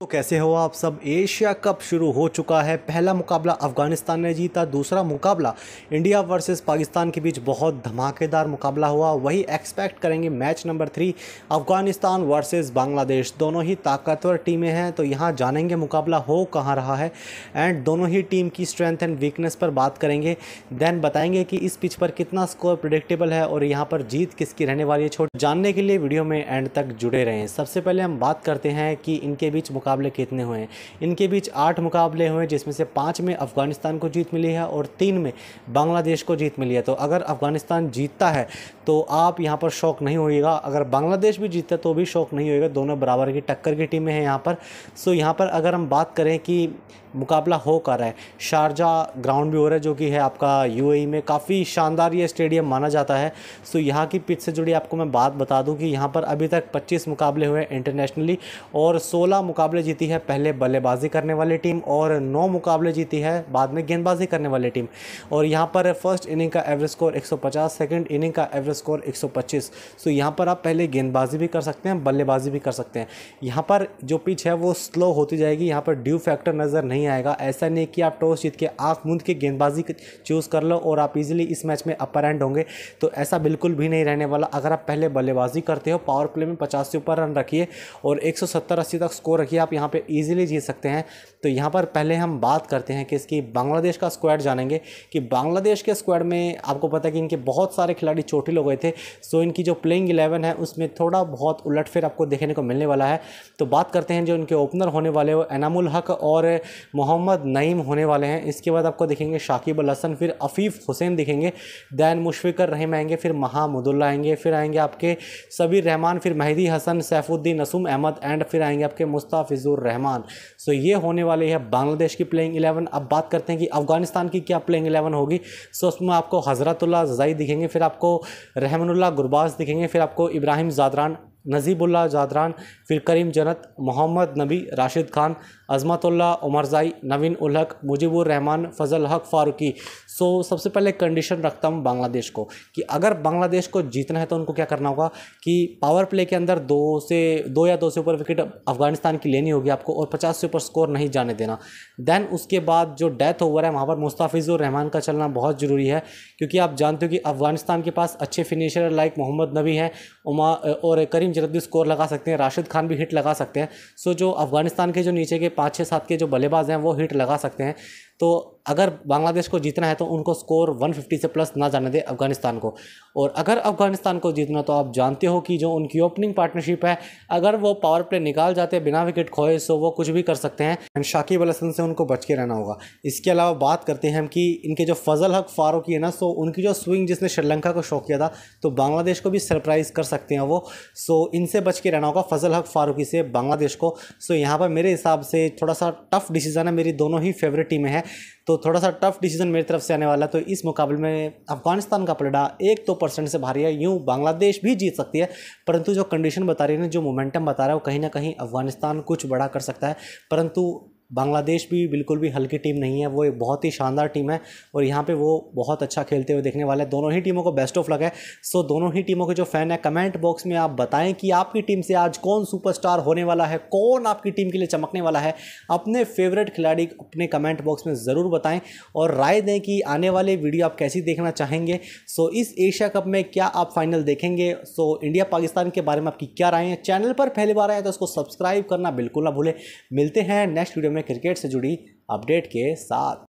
तो कैसे हो आप सब एशिया कप शुरू हो चुका है पहला मुकाबला अफगानिस्तान ने जीता दूसरा मुकाबला इंडिया वर्सेस पाकिस्तान के बीच बहुत धमाकेदार मुकाबला हुआ वही एक्सपेक्ट करेंगे match number three Afghanistan versus Bangladesh दोनों ही ताकतवर टीमें हैं तो यहाँ जानेंगे मुकाबला हो कहाँ रहा है एंड दोनों ही टीम की स्ट्रेंथ एंड वीकनेस पर बात करेंगे देन बताएंगे कि इस पिच पर कितना स्कोर प्रडिक्टेबल है और यहाँ पर जीत किसकी रहने वाली है छोट जानने के लिए वीडियो में एंड तक जुड़े रहें सबसे पहले हम बात करते हैं कि इनके बीच मुकाबले कितने हुए हैं इनके बीच आठ मुकाबले हुए जिसमें से पाँच में अफ़गानिस्तान को जीत मिली है और तीन में बांग्लादेश को जीत मिली है तो अगर अफ़गानिस्तान जीतता है तो आप यहाँ पर शौक नहीं होएगा अगर बांग्लादेश भी जीतता तो भी शौक नहीं होएगा दोनों बराबर की टक्कर की टीमें हैं यहाँ पर सो यहाँ पर अगर हम बात करें कि मुकाबला हो कर रहा है शारजा ग्राउंड भी हो रहा है जो कि है आपका यूएई e में काफ़ी शानदार ये स्टेडियम माना जाता है सो यहाँ की पिच से जुड़ी आपको मैं बात बता दूँ कि यहाँ पर अभी तक पच्चीस मुकाबले हुए इंटरनेशनली और सोलह मुकाबले जीती है पहले बल्लेबाजी करने वाली टीम और नौ मुकाबले जीती है बाद में गेंदबाजी करने वाली टीम और यहाँ पर फर्स्ट इनिंग का एवरेज स्कोर 150 सेकेंड इनिंग का एवरेज स्कोर 125 सो यहाँ पर आप पहले गेंदबाजी भी कर सकते हैं बल्लेबाजी भी कर सकते हैं यहाँ पर जो पिच है वो स्लो होती जाएगी यहाँ पर ड्यू फैक्टर नज़र नहीं नहीं आएगा ऐसा नहीं कि आप टॉस जीत के आँख मूंद के गेंदबाजी चूज़ कर लो और आप इजीली इस मैच में अपर एंड होंगे तो ऐसा बिल्कुल भी नहीं रहने वाला अगर आप पहले बल्लेबाजी करते हो पावर प्ले में पचास से ऊपर रन रखिए और एक सौ तक स्कोर रखिए आप यहाँ पर ईजिली जीत सकते हैं तो यहाँ पर पहले हम बात करते हैं कि इसकी बांग्लादेश का स्क्वाड जानेंगे कि बांग्लादेश के स्क्वाड में आपको पता है कि इनके बहुत सारे खिलाड़ी चोटिल हो गए थे सो इनकी जो प्लेइंग इलेवन है उसमें थोड़ा बहुत उलटफेर आपको देखने को मिलने वाला है तो बात करते हैं जो इनके ओपनर होने वाले वो एनामुल हक और मोहम्मद नईम होने वाले हैं इसके बाद आपको दिखेंगे शाकिब अल हसन फिर अफ़ीफ़ हुसैन दिखेंगे दैन मुशफ़िकर रहीम आएंगे फिर महामदुल्ला आएंगे फिर आएंगे आपके सबीर रहमान फिर मेहदी हसन सैफुद्दीन नसूम अहमद एंड फिर आएंगे आपके मुस्ताफिजुर रहमान सो ये होने वाली है बांग्लादेश की प्लेइंग एलेवन अब बात करते हैं कि अफगानिस्तान की क्या प्लेइंग एलेवन होगी सो उसमें आपको हज़रतुल्ला जई दिखेंगे फिर आपको रहमनुल्ला गुरबाज दिखेंगे फिर आपको इब्राहिम जादरान नजीबुल्ला जादरान फिर करीम जनत मोहम्मद नबी राशिद खान अजमतुल्ला उमरजाई नवीन उलहक मुजीबुर रहमान फजल हक फारूकी सो सबसे पहले कंडीशन रखता हूँ बांग्लादेश को कि अगर बांग्लादेश को जीतना है तो उनको क्या करना होगा कि पावर प्ले के अंदर दो से दो या दो से ऊपर विकेट अफगानिस्तान की लेनी होगी आपको और पचास से ऊपर स्कोर नहीं जाने देना देन उसके बाद जो डेथ ओवर है वहाँ पर मुस्ताफिजुर रहमान का चलना बहुत ज़रूरी है क्योंकि आप जानते हो कि अफगानिस्तान के पास अच्छे फिनिशर लाइक मोहम्मद नबी हैं उमा और करीम जरद भी स्कोर लगा सकते हैं राशिद खान भी हिट लगा सकते हैं सो जो अफगानिस्तान के जो नीचे के पाँच छः सात के जो बल्लेबाज हैं वो हिट लगा सकते हैं तो अगर बांग्लादेश को जीतना है तो उनको स्कोर 150 से प्लस ना जाने दे अफगानिस्तान को और अगर अफगानिस्तान को जीतना तो आप जानते हो कि जो उनकी ओपनिंग पार्टनरशिप है अगर वो पावर प्ले निकाल जाते बिना विकेट खोए सो वो कुछ भी कर सकते हैं एंड शाकिब अल हसन से उनको बच के रहना होगा इसके अलावा बात करते हैं हम कि इनके जो फजल हक फारूकी है ना सो उनकी जो स्विंग जिसने श्रीलंका को शौक किया था तो बांग्लादेश को भी सरप्राइज़ कर सकते हैं वो सो इनसे बच के रहना होगा फजल हक फारूकी से बांग्लादेश को सो यहाँ पर मेरे हिसाब से थोड़ा सा टफ डिसीज़न है मेरी दोनों ही फेवरेट टीमें हैं तो थोड़ा सा टफ डिसीजन मेरी तरफ से आने वाला है तो इस मुकाबले में अफगानिस्तान का पलड़ा एक दो तो परसेंट से भारी है यूँ बांग्लादेश भी जीत सकती है परंतु जो कंडीशन बता रही है ना जो मोमेंटम बता रहा है वो कहीं ना कहीं अफगानिस्तान कुछ बड़ा कर सकता है परंतु बांग्लादेश भी बिल्कुल भी हल्की टीम नहीं है वो एक बहुत ही शानदार टीम है और यहाँ पे वो बहुत अच्छा खेलते हुए देखने वाले हैं दोनों ही टीमों को बेस्ट ऑफ लग है सो दोनों ही टीमों के जो फैन है कमेंट बॉक्स में आप बताएं कि आपकी टीम से आज कौन सुपरस्टार होने वाला है कौन आपकी टीम के लिए चमकने वाला है अपने फेवरेट खिलाड़ी अपने कमेंट बॉक्स में ज़रूर बताएँ और राय दें कि आने वाले वीडियो आप कैसी देखना चाहेंगे सो इस एशिया कप में क्या आप फाइनल देखेंगे सो इंडिया पाकिस्तान के बारे में आपकी क्या राय है चैनल पर पहली बार आए तो उसको सब्सक्राइब करना बिल्कुल ना भूलें मिलते हैं नेक्स्ट वीडियो में क्रिकेट से जुड़ी अपडेट के साथ